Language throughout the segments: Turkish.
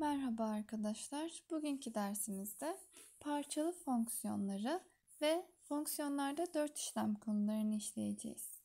Merhaba arkadaşlar. Bugünkü dersimizde parçalı fonksiyonları ve fonksiyonlarda dört işlem konularını işleyeceğiz.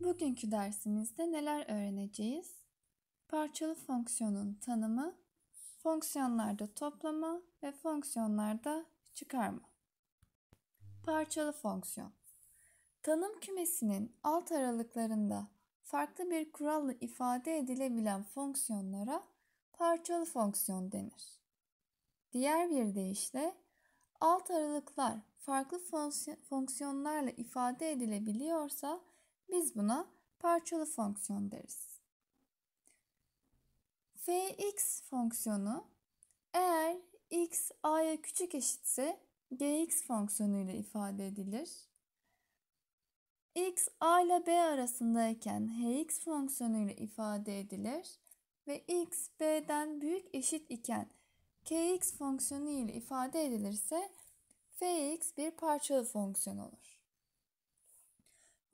Bugünkü dersimizde neler öğreneceğiz? Parçalı fonksiyonun tanımı, fonksiyonlarda toplama ve fonksiyonlarda çıkarma. Parçalı fonksiyon Tanım kümesinin alt aralıklarında farklı bir kuralla ifade edilebilen fonksiyonlara parçalı fonksiyon denir. Diğer bir deyişle alt aralıklar farklı fonksiyonlarla ifade edilebiliyorsa biz buna parçalı fonksiyon deriz. fx fonksiyonu eğer x a'ya küçük eşitse gx fonksiyonu ile ifade edilir x a ile b arasındayken hx fonksiyonuyla ifade edilir ve x b'den büyük eşit iken kx fonksiyonu ile ifade edilirse fx bir parçalı fonksiyon olur.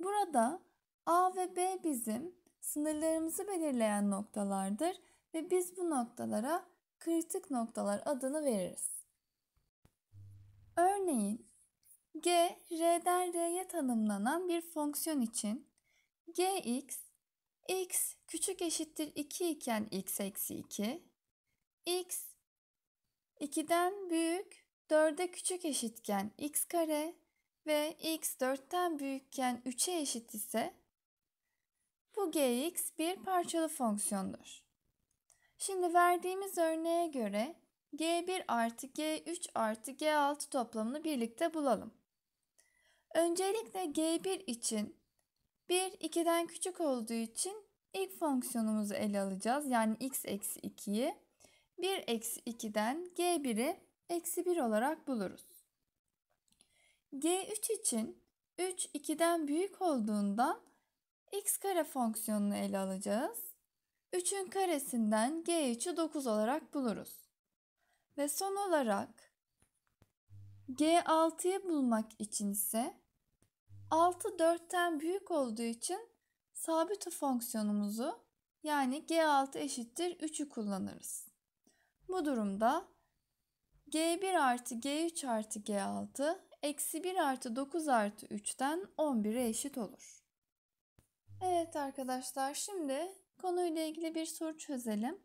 Burada a ve b bizim sınırlarımızı belirleyen noktalardır ve biz bu noktalara kritik noktalar adını veririz. Örneğin G, R'den R'ye tanımlanan bir fonksiyon için gx, x küçük eşittir 2 iken x eksi 2, x 2'den büyük 4'e küçük eşitken x kare ve x 4'ten büyükken 3'e eşit ise bu gx bir parçalı fonksiyondur. Şimdi verdiğimiz örneğe göre g1 artı g3 artı g6 toplamını birlikte bulalım. Öncelikle G1 için 1 2'den küçük olduğu için ilk fonksiyonumuzu ele alacağız. Yani x eksi 2'yi 1 eksi 2'den G1'i eksi 1 olarak buluruz. G3 için 3 2'den büyük olduğundan x kare fonksiyonunu ele alacağız. 3'ün karesinden G3'ü 9 olarak buluruz. Ve son olarak G6'yı bulmak için ise 6 4'ten büyük olduğu için sabit fonksiyonumuzu yani g6 eşittir 3'ü kullanırız. Bu durumda g1 artı g3 artı g6 eksi 1 artı 9 artı 3'ten 11'e eşit olur. Evet arkadaşlar şimdi konuyla ilgili bir soru çözelim.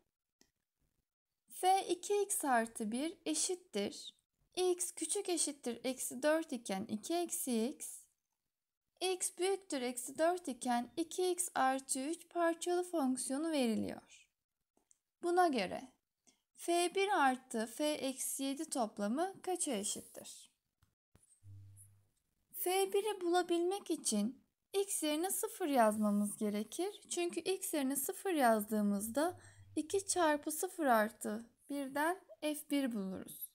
f 2x artı 1 eşittir. x küçük eşittir eksi 4 iken 2 eksi x x büyüktür eksi 4 iken 2x artı 3 parçalı fonksiyonu veriliyor. Buna göre f1 artı f eksi 7 toplamı kaça eşittir? f1'i bulabilmek için x yerine 0 yazmamız gerekir. Çünkü x yerine 0 yazdığımızda 2 çarpı 0 artı 1'den f1 buluruz.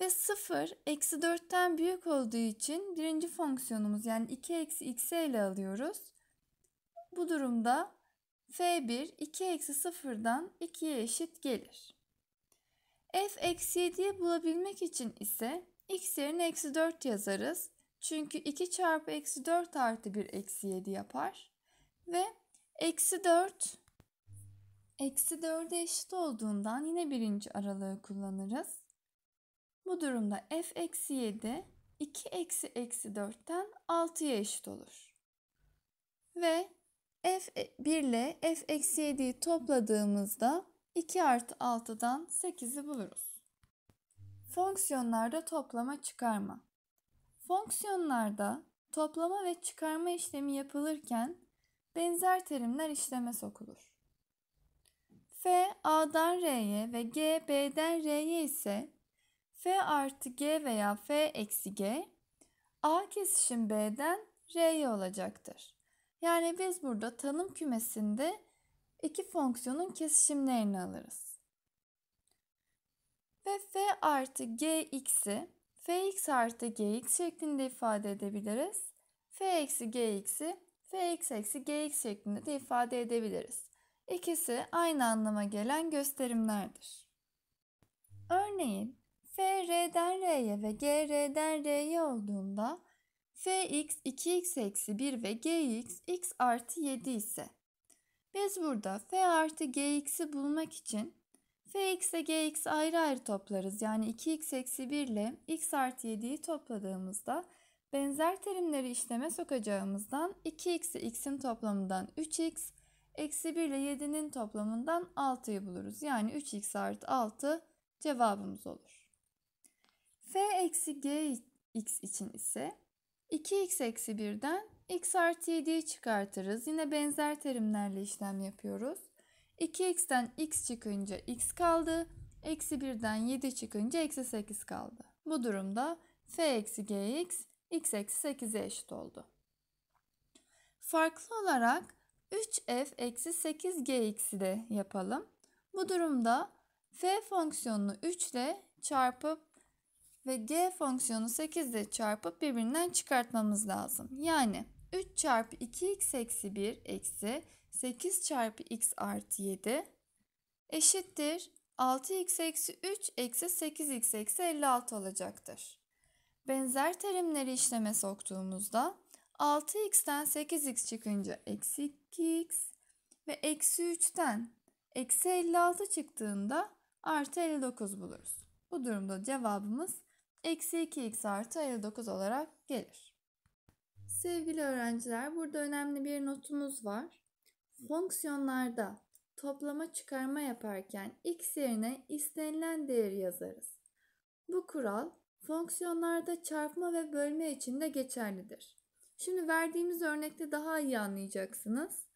Ve 0 eksi 4'ten büyük olduğu için birinci fonksiyonumuz yani 2 eksi x'i ele alıyoruz. Bu durumda f1 2 eksi 0'dan 2'ye eşit gelir. f eksi 7'yi bulabilmek için ise x yerine eksi 4 yazarız. Çünkü 2 çarpı eksi 4 artı 1 eksi 7 yapar. Ve eksi 4 eksi 4'e eşit olduğundan yine birinci aralığı kullanırız. Bu durumda f eksi 7 2 eksi eksi 4'ten 6'ya eşit olur. Ve f 1 e, ile f eksi 7'yi topladığımızda 2 artı 6'dan 8'i buluruz. Fonksiyonlarda toplama çıkarma. Fonksiyonlarda toplama ve çıkarma işlemi yapılırken benzer terimler işleme sokulur. F A'dan R'ye ve G B'den R'ye ise F artı G veya F eksi G A kesişim B'den R'ye olacaktır. Yani biz burada tanım kümesinde iki fonksiyonun kesişimlerini alırız. Ve F artı Gx'i Fx artı Gx şeklinde ifade edebiliriz. F eksi Gx'i Fx eksi Gx şeklinde de ifade edebiliriz. İkisi aynı anlama gelen gösterimlerdir. Örneğin FR'den R'ye ve GR'den R'ye olduğunda Fx 2x eksi 1 ve Gx x artı 7 ise biz burada F artı g x'i bulmak için Fx ile Gx ayrı ayrı toplarız. Yani 2x eksi 1 ile x artı 7'yi topladığımızda benzer terimleri işleme sokacağımızdan 2x ile x'in toplamından 3x eksi 1 ile 7'nin toplamından 6'yı buluruz. Yani 3x artı 6 cevabımız olur f eksi g x için ise 2x eksi 1'den x artı 7'yi çıkartırız. Yine benzer terimlerle işlem yapıyoruz. 2x'ten x çıkınca x kaldı. Eksi 1'den 7 çıkınca eksi 8 kaldı. Bu durumda f eksi gx x eksi 8'e eşit oldu. Farklı olarak 3f eksi 8 gx'i de yapalım. Bu durumda f fonksiyonunu 3 ile çarpıp ve g fonksiyonu 8 ile çarpıp birbirinden çıkartmamız lazım. Yani 3 çarpı 2x eksi 1 eksi 8 çarpı x artı 7 eşittir 6x eksi 3 eksi 8x eksi 56 olacaktır. Benzer terimleri işleme soktuğumuzda 6x'ten 8x çıkınca eksi 2x ve eksi 3'ten eksi 56 çıktığında artı 59 buluruz. Bu durumda cevabımız eksi 2x artı 59 olarak gelir. Sevgili öğrenciler burada önemli bir notumuz var. Fonksiyonlarda toplama çıkarma yaparken x yerine istenilen değeri yazarız. Bu kural fonksiyonlarda çarpma ve bölme için de geçerlidir. Şimdi verdiğimiz örnekte daha iyi anlayacaksınız.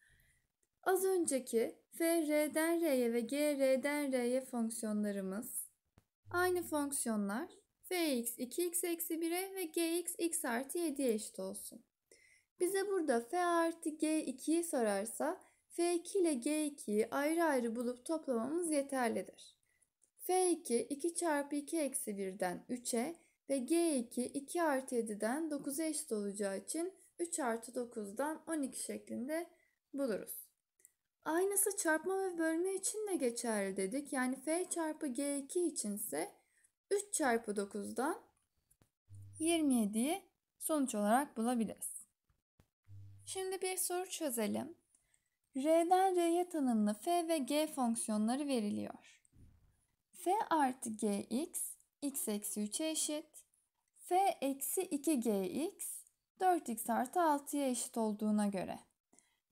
Az önceki f fr'den r'ye ve g gr'den r'ye fonksiyonlarımız aynı fonksiyonlar Fx 2x eksi 1'e ve gx x artı 7'ye eşit olsun. Bize burada f artı g2'yi sorarsa f2 ile g2'yi ayrı ayrı bulup toplamamız yeterlidir. f2 2 çarpı 2 eksi 1'den 3'e ve g2 2 artı 7'den 9'a eşit olacağı için 3 artı 9'dan 12 şeklinde buluruz. Aynısı çarpma ve bölme için de geçerli dedik. Yani f çarpı g2 içinse 3 çarpı 9'dan 27'yi sonuç olarak bulabiliriz. Şimdi bir soru çözelim. R'den R'ye tanımlı f ve g fonksiyonları veriliyor. f artı gx, x eksi 3'e eşit. f eksi 2gx, 4x artı 6'ya eşit olduğuna göre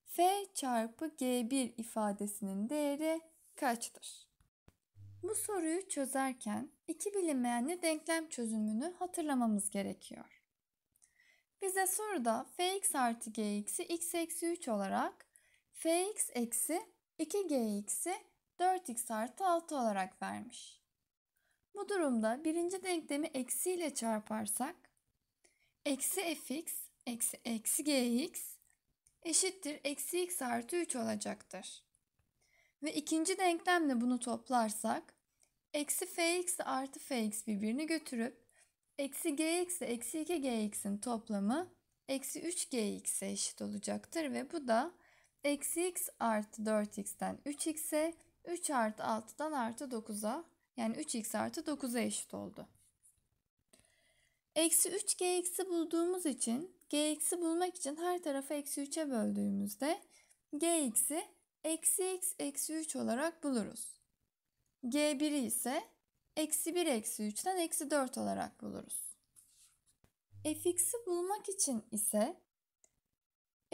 f çarpı g1 ifadesinin değeri kaçtır? Bu soruyu çözerken iki bilinmeyenli denklem çözümünü hatırlamamız gerekiyor. Bize soruda fx artı gx'i x eksi 3 olarak fx eksi 2gx'i 4x artı 6 olarak vermiş. Bu durumda birinci denklemi eksi ile çarparsak eksi fx eksi eksi gx eşittir eksi x artı 3 olacaktır. Ve ikinci denklemle bunu toplarsak eksi fx artı fx birbirini götürüp eksi gx ile eksi 2 gx'in toplamı eksi 3 gx'e eşit olacaktır ve bu da eksi x artı 4x'ten 3x'e 3 artı 6'dan artı 9'a yani 3x artı 9'a eşit oldu. Eksi 3 gx'i bulduğumuz için gx'i bulmak için her tarafı eksi 3'e böldüğümüzde gx'i eksi x eksi 3 olarak buluruz. G1'i ise eksi 1 eksi 3'ten eksi 4 olarak buluruz. fx'i bulmak için ise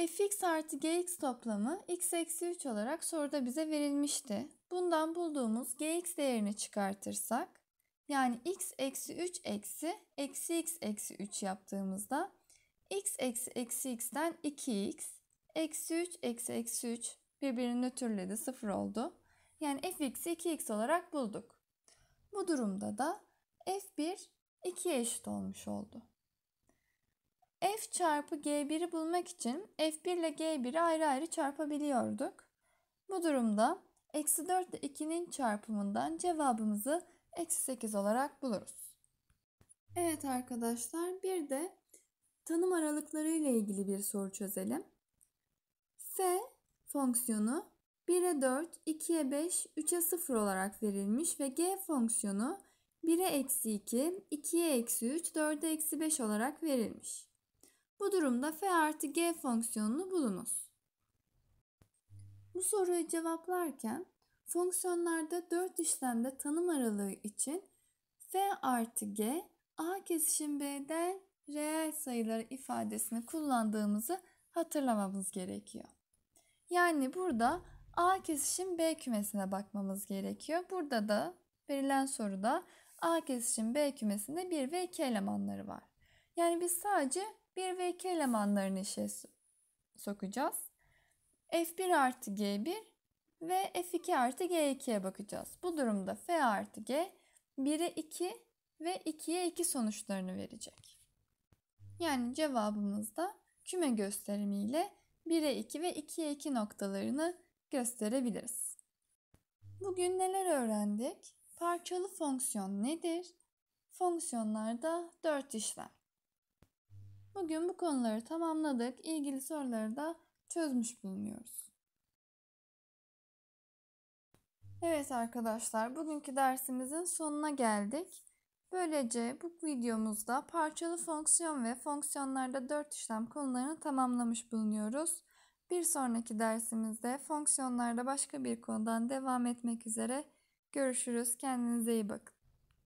fx artı gx toplamı x eksi 3 olarak soruda bize verilmişti. Bundan bulduğumuz gx değerini çıkartırsak yani x eksi 3 eksi eksi x eksi 3 yaptığımızda x eksi eksi x'ten 2x eksi 3 eksi eksi 3 birbirini nötrledi sıfır oldu. Yani fx'i 2x olarak bulduk. Bu durumda da f1 2'ye eşit olmuş oldu. f çarpı g1'i bulmak için f1 ile g1'i ayrı ayrı çarpabiliyorduk. Bu durumda eksi 4 ile 2'nin çarpımından cevabımızı eksi 8 olarak buluruz. Evet arkadaşlar bir de tanım aralıkları ile ilgili bir soru çözelim. S fonksiyonu 1'e 4, 2'ye 5, 3'e 0 olarak verilmiş ve g fonksiyonu 1'e eksi 2, 2'ye eksi 3, 4'e eksi 5 olarak verilmiş. Bu durumda f artı g fonksiyonunu bulunuz. Bu soruyu cevaplarken fonksiyonlarda 4 işlemde tanım aralığı için f artı g a kesişim b'den reel sayıları ifadesini kullandığımızı hatırlamamız gerekiyor. Yani burada A kesişim B kümesine bakmamız gerekiyor. Burada da verilen soruda A kesişim B kümesinde 1 ve 2 elemanları var. Yani biz sadece 1 ve 2 elemanlarını işe sokacağız. F1 artı G1 ve F2 artı G2'ye bakacağız. Bu durumda F artı G 1'e 2 ve 2'ye 2 sonuçlarını verecek. Yani cevabımız da küme gösterimiyle 1'e 2 ve 2'ye 2 noktalarını gösterebiliriz. Bugün neler öğrendik? Parçalı fonksiyon nedir? Fonksiyonlarda 4 işlem. Bugün bu konuları tamamladık. İlgili soruları da çözmüş bulunuyoruz. Evet arkadaşlar, bugünkü dersimizin sonuna geldik. Böylece bu videomuzda parçalı fonksiyon ve fonksiyonlarda dört işlem konularını tamamlamış bulunuyoruz. Bir sonraki dersimizde fonksiyonlarda başka bir konudan devam etmek üzere görüşürüz. Kendinize iyi bakın.